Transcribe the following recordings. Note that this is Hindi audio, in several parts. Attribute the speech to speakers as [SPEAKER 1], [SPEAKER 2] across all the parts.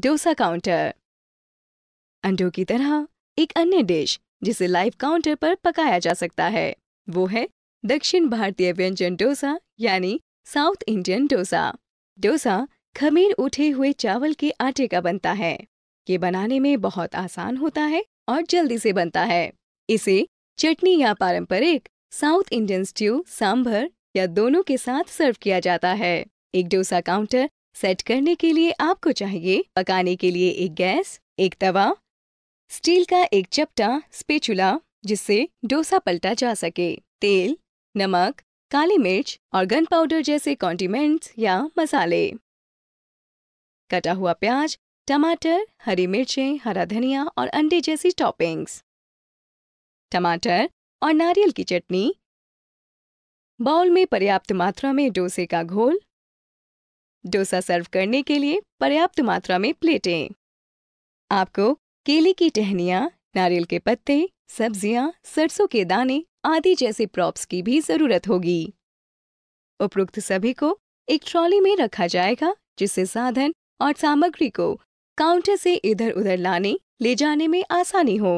[SPEAKER 1] डोसा काउंटर अंडों की तरह एक अन्य डिश जिसे लाइव काउंटर पर पकाया जा सकता है वो है दक्षिण भारतीय व्यंजन डोसा यानी साउथ इंडियन डोसा डोसा खमीर उठे हुए चावल के आटे का बनता है ये बनाने में बहुत आसान होता है और जल्दी से बनता है इसे चटनी या पारंपरिक साउथ इंडियन स्ट्यू सांभर या दोनों के साथ सर्व किया जाता है एक डोसा काउंटर सेट करने के लिए आपको चाहिए पकाने के लिए एक गैस एक तवा स्टील का एक चपटा स्पेचुला जिससे डोसा पलटा जा सके तेल नमक काली मिर्च और गन पाउडर जैसे कॉन्डिमेंट्स या मसाले कटा हुआ प्याज टमाटर हरी मिर्चें हरा धनिया और अंडे जैसी टॉपिंग्स टमाटर और नारियल की चटनी बाउल में पर्याप्त मात्रा में डोसे का घोल डोसा सर्व करने के लिए पर्याप्त मात्रा में प्लेटें आपको केले की टहनिया नारियल के पत्ते सब्जियां, सरसों के दाने आदि जैसे प्रॉप्स की भी जरूरत होगी उपरोक्त सभी को एक ट्रॉली में रखा जाएगा जिससे साधन और सामग्री को काउंटर से इधर उधर लाने ले जाने में आसानी हो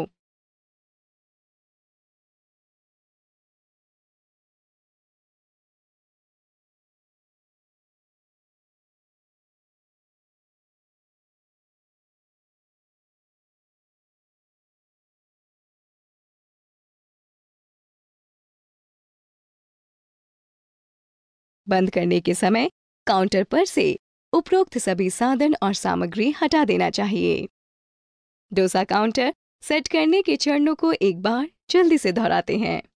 [SPEAKER 1] बंद करने के समय काउंटर पर से उपरोक्त सभी साधन और सामग्री हटा देना चाहिए डोसा काउंटर सेट करने के चरणों को एक
[SPEAKER 2] बार जल्दी से दोहराते हैं